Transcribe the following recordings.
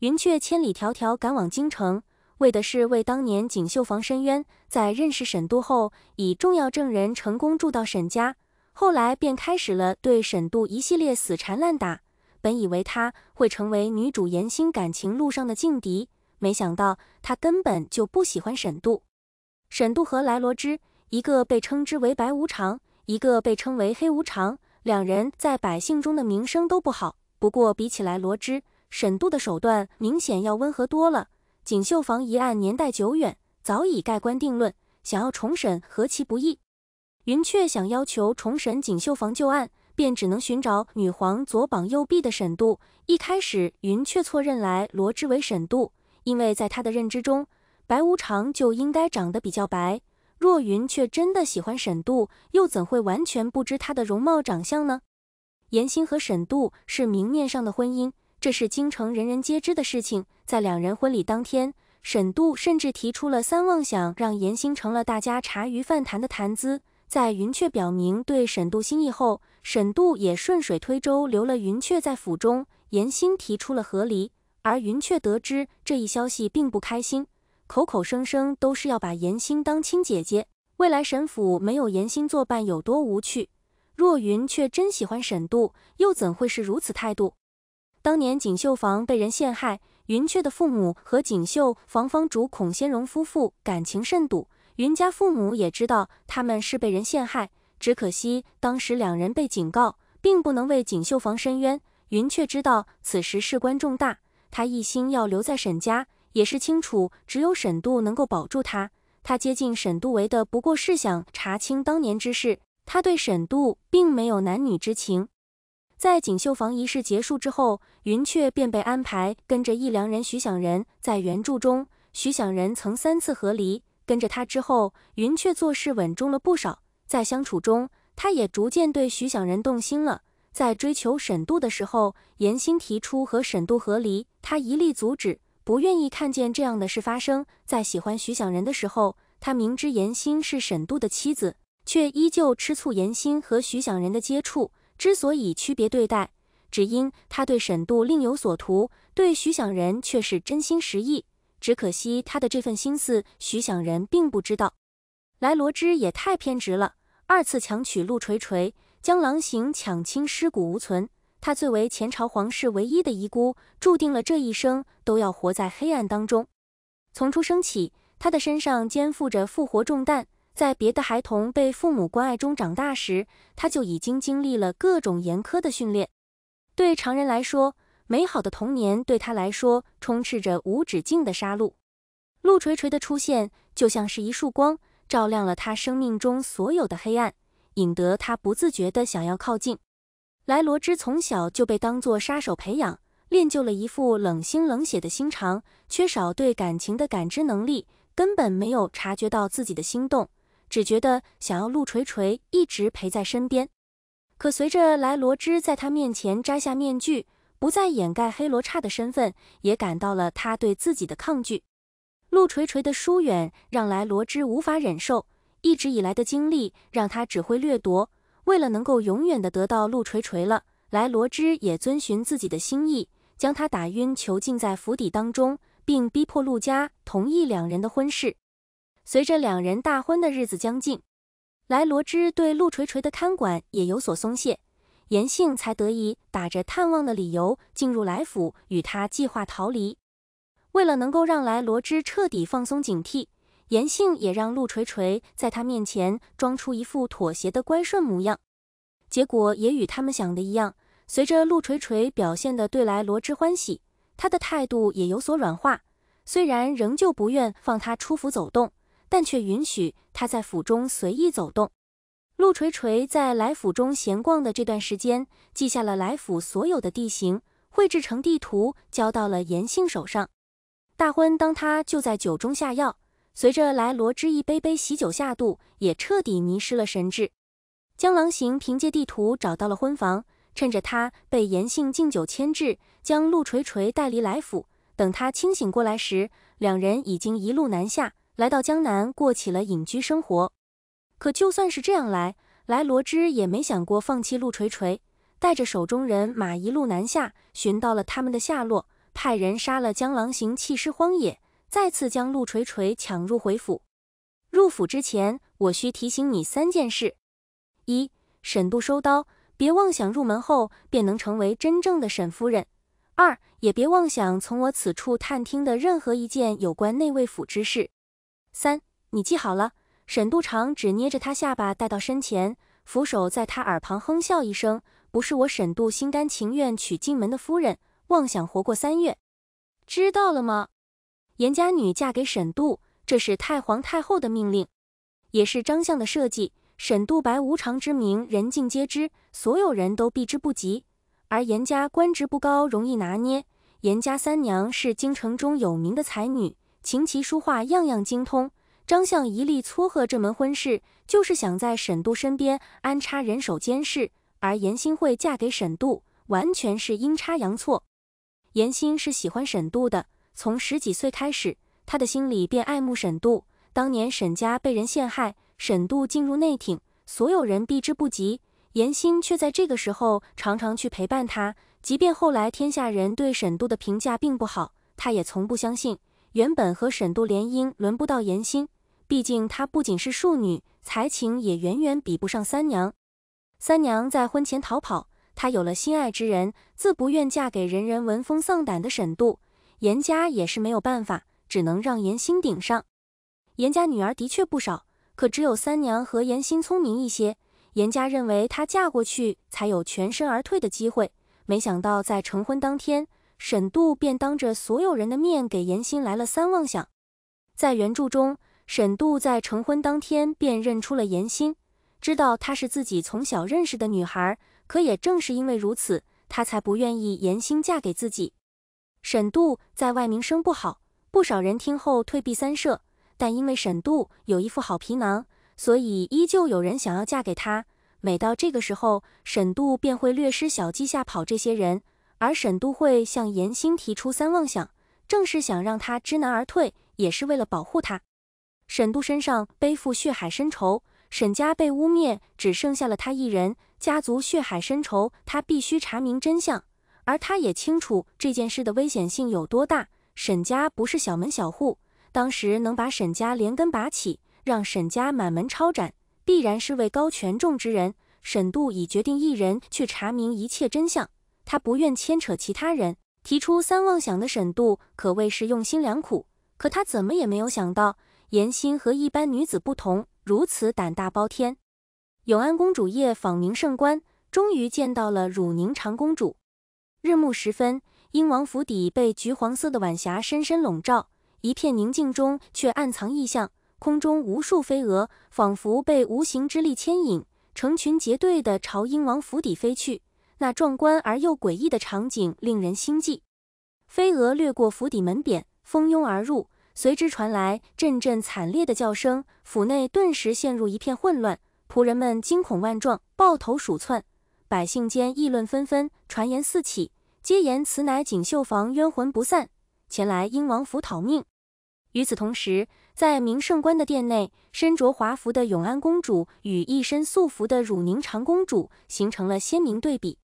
云雀千里迢迢赶往京城，为的是为当年锦绣坊申冤。在认识沈渡后，以重要证人成功住到沈家，后来便开始了对沈渡一系列死缠烂打。本以为他会成为女主言心感情路上的劲敌，没想到他根本就不喜欢沈渡。沈渡和莱罗之，一个被称之为白无常，一个被称为黑无常，两人在百姓中的名声都不好。不过比起来罗织沈度的手段明显要温和多了。锦绣坊一案年代久远，早已盖棺定论，想要重审何其不易。云雀想要求重审锦绣坊旧案，便只能寻找女皇左膀右臂的沈度。一开始，云雀错认来罗织为沈度，因为在他的认知中，白无常就应该长得比较白。若云雀真的喜欢沈度，又怎会完全不知他的容貌长相呢？颜心和沈度是明面上的婚姻。这是京城人人皆知的事情。在两人婚礼当天，沈度甚至提出了三妄想，让严心成了大家茶余饭谈的谈资。在云雀表明对沈度心意后，沈度也顺水推舟留了云雀在府中。严心提出了和离，而云雀得知这一消息并不开心，口口声声都是要把严心当亲姐姐。未来沈府没有严心作伴有多无趣？若云雀真喜欢沈度，又怎会是如此态度？当年锦绣房被人陷害，云雀的父母和锦绣房房主孔仙荣夫妇感情甚笃，云家父母也知道他们是被人陷害，只可惜当时两人被警告，并不能为锦绣房申冤。云雀知道此时事关重大，他一心要留在沈家，也是清楚只有沈度能够保住他。他接近沈度为的不过是想查清当年之事，他对沈度并没有男女之情。在锦绣坊仪式结束之后，云雀便被安排跟着义良人徐想人。在原著中，徐想人曾三次和离。跟着他之后，云雀做事稳重了不少。在相处中，他也逐渐对徐想人动心了。在追求沈渡的时候，严心提出和沈渡和离，他一力阻止，不愿意看见这样的事发生。在喜欢徐想人的时候，他明知严心是沈渡的妻子，却依旧吃醋严心和徐想人的接触。之所以区别对待，只因他对沈度另有所图，对徐想人却是真心实意。只可惜他的这份心思，徐想人并不知道。莱罗之也太偏执了，二次强娶陆垂垂，将狼行抢亲，尸骨无存。他作为前朝皇室唯一的遗孤，注定了这一生都要活在黑暗当中。从出生起，他的身上肩负着复活重担。在别的孩童被父母关爱中长大时，他就已经经历了各种严苛的训练。对常人来说，美好的童年对他来说充斥着无止境的杀戮。陆垂垂的出现就像是一束光，照亮了他生命中所有的黑暗，引得他不自觉地想要靠近。莱罗之从小就被当做杀手培养，练就了一副冷心冷血的心肠，缺少对感情的感知能力，根本没有察觉到自己的心动。只觉得想要陆垂垂一直陪在身边，可随着莱罗芝在他面前摘下面具，不再掩盖黑罗刹的身份，也感到了他对自己的抗拒。陆垂垂的疏远让莱罗芝无法忍受，一直以来的经历让他只会掠夺。为了能够永远的得到陆垂垂了，莱罗芝也遵循自己的心意，将他打晕囚禁在府邸当中，并逼迫陆家同意两人的婚事。随着两人大婚的日子将近，莱罗芝对陆垂垂的看管也有所松懈，严兴才得以打着探望的理由进入来府，与他计划逃离。为了能够让莱罗芝彻底放松警惕，严兴也让陆垂垂在他面前装出一副妥协的乖顺模样。结果也与他们想的一样，随着陆垂垂表现的对莱罗芝欢喜，他的态度也有所软化，虽然仍旧不愿放他出府走动。但却允许他在府中随意走动。陆垂垂在来府中闲逛的这段时间，记下了来府所有的地形，绘制成地图交到了严信手上。大婚当他就在酒中下药，随着来罗之一杯杯喜酒下肚，也彻底迷失了神智。江郎行凭借地图找到了婚房，趁着他被严信敬酒牵制，将陆垂垂带离来府。等他清醒过来时，两人已经一路南下。来到江南，过起了隐居生活。可就算是这样，来来罗织也没想过放弃陆垂垂，带着手中人马一路南下，寻到了他们的下落，派人杀了江郎行，弃尸荒野，再次将陆垂垂抢入回府。入府之前，我需提醒你三件事：一，沈度收刀，别妄想入门后便能成为真正的沈夫人；二，也别妄想从我此处探听的任何一件有关内卫府之事。三，你记好了。沈度长只捏着她下巴带到身前，俯首在她耳旁哼笑一声：“不是我沈度心甘情愿娶进门的夫人，妄想活过三月，知道了吗？”严家女嫁给沈度，这是太皇太后的命令，也是张相的设计。沈度白无常之名，人尽皆知，所有人都避之不及。而严家官职不高，容易拿捏。严家三娘是京城中有名的才女。琴棋书画样样精通，张相一力撮合这门婚事，就是想在沈度身边安插人手监视。而颜心慧嫁给沈度，完全是阴差阳错。颜心是喜欢沈度的，从十几岁开始，他的心里便爱慕沈度。当年沈家被人陷害，沈度进入内廷，所有人避之不及，颜心却在这个时候常常去陪伴他。即便后来天下人对沈度的评价并不好，他也从不相信。原本和沈度联姻轮不到严心，毕竟她不仅是庶女，才情也远远比不上三娘。三娘在婚前逃跑，她有了心爱之人，自不愿嫁给人人闻风丧胆的沈度。严家也是没有办法，只能让严心顶上。严家女儿的确不少，可只有三娘和严心聪明一些。严家认为她嫁过去才有全身而退的机会，没想到在成婚当天。沈度便当着所有人的面给严心来了三妄想。在原著中，沈度在成婚当天便认出了严心，知道她是自己从小认识的女孩。可也正是因为如此，他才不愿意严心嫁给自己。沈度在外名声不好，不少人听后退避三舍。但因为沈度有一副好皮囊，所以依旧有人想要嫁给他。每到这个时候，沈度便会略施小计吓跑这些人。而沈都会向严欣提出三妄想，正是想让他知难而退，也是为了保护他。沈度身上背负血海深仇，沈家被污蔑，只剩下了他一人，家族血海深仇，他必须查明真相。而他也清楚这件事的危险性有多大。沈家不是小门小户，当时能把沈家连根拔起，让沈家满门抄斩，必然是位高权重之人。沈度已决定一人去查明一切真相。他不愿牵扯其他人，提出三妄想的沈度可谓是用心良苦，可他怎么也没有想到，颜心和一般女子不同，如此胆大包天。永安公主夜访宁圣观，终于见到了汝宁长公主。日暮时分，英王府邸被橘黄色的晚霞深深笼罩，一片宁静中却暗藏异象。空中无数飞蛾，仿佛被无形之力牵引，成群结队地朝英王府邸飞去。那壮观而又诡异的场景令人心悸，飞蛾掠过府邸门匾，蜂拥而入，随之传来阵阵惨烈的叫声，府内顿时陷入一片混乱，仆人们惊恐万状，抱头鼠窜，百姓间议论纷纷，传言四起，皆言此乃锦绣坊冤魂不散，前来英王府讨命。与此同时，在明圣观的殿内，身着华服的永安公主与一身素服的汝宁长公主形成了鲜明对比。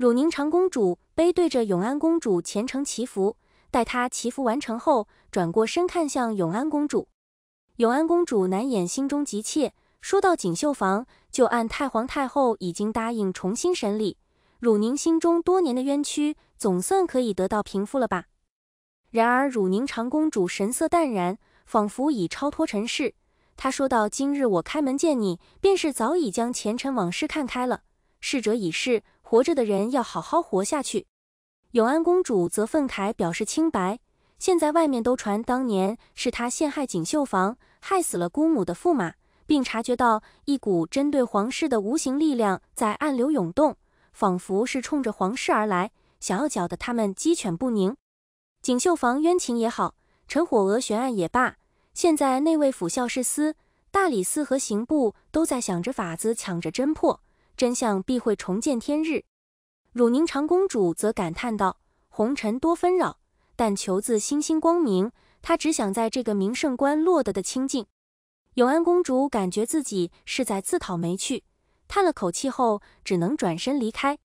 汝宁长公主背对着永安公主虔诚祈福，待她祈福完成后，转过身看向永安公主。永安公主难掩心中急切，说到：“锦绣坊就按太皇太后已经答应重新审理，汝宁心中多年的冤屈总算可以得到平复了吧？”然而，汝宁长公主神色淡然，仿佛已超脱尘世。她说道：“今日我开门见你，便是早已将前尘往事看开了。逝者已逝。”活着的人要好好活下去。永安公主则愤慨表示清白。现在外面都传，当年是她陷害锦绣房，害死了姑母的驸马，并察觉到一股针对皇室的无形力量在暗流涌动，仿佛是冲着皇室而来，想要搅得他们鸡犬不宁。锦绣房冤情也好，陈火娥悬案也罢，现在内卫、府校、事司、大理寺和刑部都在想着法子，抢着侦破。真相必会重见天日。汝宁长公主则感叹道：“红尘多纷扰，但求自心心光明。”她只想在这个名胜关落得的清净。永安公主感觉自己是在自讨没趣，叹了口气后，只能转身离开。